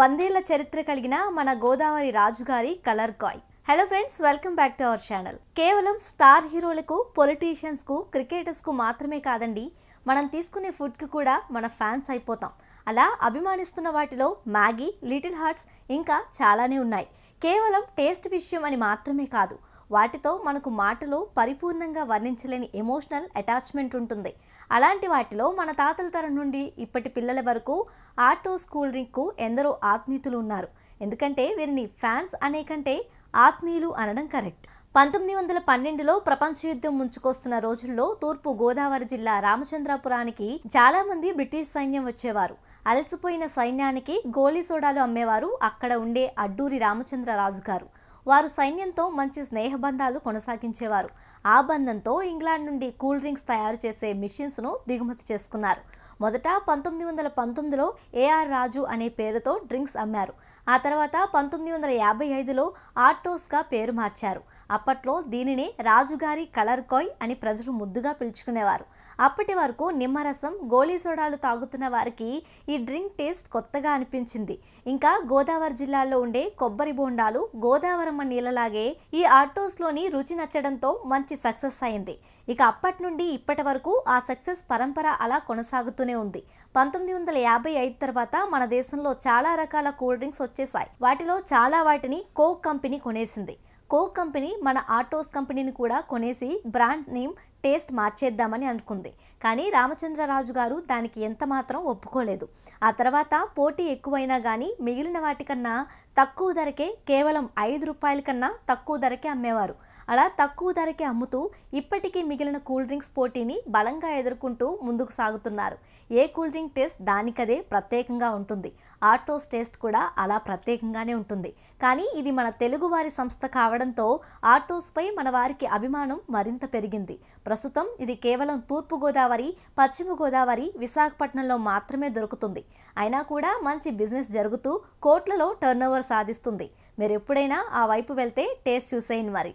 వందేళ్ల చరిత్ర కలిగిన మన గోదావరి రాజుగారి కలర్ కాయ్ hello friends welcome back to our channel కేవలం స్టార్ హీరోలకు పొలిటీషియన్స్కు క్రికెటర్స్కు మాత్రమే కాదండి మనం తీసుకునే ఫుడ్కి కూడా మన ఫ్యాన్స్ అయిపోతాం అలా అభిమానిస్తున్న వాటిలో మ్యాగీ లిటిల్ హార్ట్స్ ఇంకా చాలానే ఉన్నాయి కేవలం టేస్ట్ విషయం అని మాత్రమే కాదు వాటితో మనకు మాటలు పరిపూర్ణంగా వర్ణించలేని ఎమోషనల్ అటాచ్మెంట్ ఉంటుంది అలాంటి వాటిలో మన తాతల తరం నుండి ఇప్పటి పిల్లల వరకు ఆటో స్కూల్ డ్రింక్కు ఎందరో ఆత్మీయులు ఉన్నారు ఎందుకంటే వీరిని ఫ్యాన్స్ అనే కంటే ఆత్మీయులు అనడం కరెక్ట్ పంతొమ్మిది వందల పన్నెండులో ప్రపంచ యుద్ధం ముంచుకొస్తున్న రోజుల్లో తూర్పు గోదావరి జిల్లా రామచంద్రాపురానికి చాలా మంది బ్రిటిష్ సైన్యం వచ్చేవారు అలసిపోయిన సైన్యానికి గోలీ సోడాలు అమ్మేవారు అక్కడ ఉండే అడ్డూరి రామచంద్రరాజు గారు వారు సైన్యంతో మంచి స్నేహబంధాలు కొనసాగించేవారు ఆ బంధంతో ఇంగ్లాండ్ నుండి కూల్ డ్రింక్స్ తయారు చేసే మిషన్స్ను దిగుమతి చేసుకున్నారు మొదట పంతొమ్మిది వందల పంతొమ్మిదిలో ఏఆర్ రాజు అనే పేరుతో డ్రింక్స్ అమ్మారు ఆ తర్వాత పంతొమ్మిది వందల యాభై ఐదులో ఆటోస్గా పేరు మార్చారు అప్పట్లో దీనిని రాజుగారి కలర్ కాయ్ అని ప్రజలు ముద్దుగా పిలుచుకునేవారు అప్పటి వరకు నిమ్మరసం గోళీ సోడాలు తాగుతున్న వారికి ఈ డ్రింక్ టేస్ట్ కొత్తగా అనిపించింది ఇంకా గోదావరి జిల్లాలో ఉండే కొబ్బరి బోండాలు గోదావరి గంగమ్మ నీళ్ళలాగే ఈ ఆటోస్లోని రుచి నచ్చడంతో మంచి సక్సెస్ అయింది ఇక అప్పటి నుండి ఇప్పటి వరకు ఆ సక్సెస్ పరంపర అలా కొనసాగుతూనే ఉంది పంతొమ్మిది వందల యాభై ఐదు తర్వాత మన దేశంలో చాలా రకాల కూల్ డ్రింక్స్ వచ్చేసాయి వాటిలో చాలా వాటిని కోక్ కంపెనీ కొనేసింది కోక్ కంపెనీ మన ఆటోస్ కంపెనీని కూడా కొనేసి బ్రాండ్ నేమ్ టేస్ట్ మార్చేద్దామని అనుకుంది కానీ రామచంద్రరాజు గారు దానికి ఎంతమాత్రం ఒప్పుకోలేదు ఆ తర్వాత పోటీ ఎక్కువైనా కానీ మిగిలిన వాటికన్నా తక్కువ ధరకే కేవలం ఐదు రూపాయల కన్నా తక్కువ ధరకే అమ్మేవారు అలా తక్కువ ధరకే అమ్ముతూ ఇప్పటికీ మిగిలిన కూల్ డ్రింక్స్ పోటీని బలంగా ఎదుర్కొంటూ ముందుకు సాగుతున్నారు ఏ కూల్ డ్రింక్ టేస్ట్ దానికదే ప్రత్యేకంగా ఉంటుంది ఆటోస్ టేస్ట్ కూడా అలా ప్రత్యేకంగానే ఉంటుంది కానీ ఇది మన తెలుగువారి సంస్థ కావడంతో ఆటోస్పై మన వారికి అభిమానం మరింత పెరిగింది ప్రస్తుతం ఇది కేవలం తూర్పుగోదావరి పశ్చిమ గోదావరి విశాఖపట్నంలో మాత్రమే దొరుకుతుంది అయినా కూడా మంచి బిజినెస్ జరుగుతూ కోట్లలో టర్నోవర్ సాధిస్తుంది మీరు ఎప్పుడైనా ఆ వైపు వెళ్తే టేస్ట్ చూసేయండి మరి